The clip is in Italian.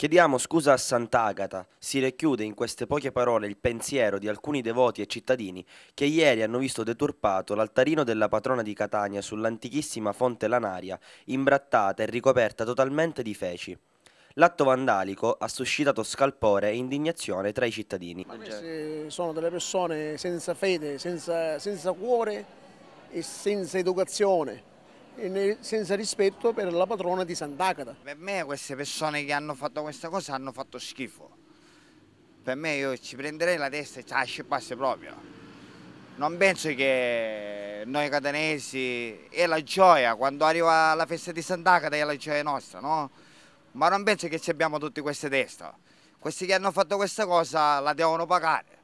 Chiediamo scusa a Sant'Agata, si racchiude in queste poche parole il pensiero di alcuni devoti e cittadini che ieri hanno visto deturpato l'altarino della patrona di Catania sull'antichissima fonte lanaria, imbrattata e ricoperta totalmente di feci. L'atto vandalico ha suscitato scalpore e indignazione tra i cittadini. Sono delle persone senza fede, senza, senza cuore e senza educazione senza rispetto per la patrona di Sant'Agata. Per me queste persone che hanno fatto questa cosa hanno fatto schifo. Per me io ci prenderei la testa e ci asciupasse proprio. Non penso che noi catanesi è la gioia, quando arriva la festa di Sant'Agata è la gioia nostra, no? Ma non penso che ci abbiamo tutte queste teste. Questi che hanno fatto questa cosa la devono pagare.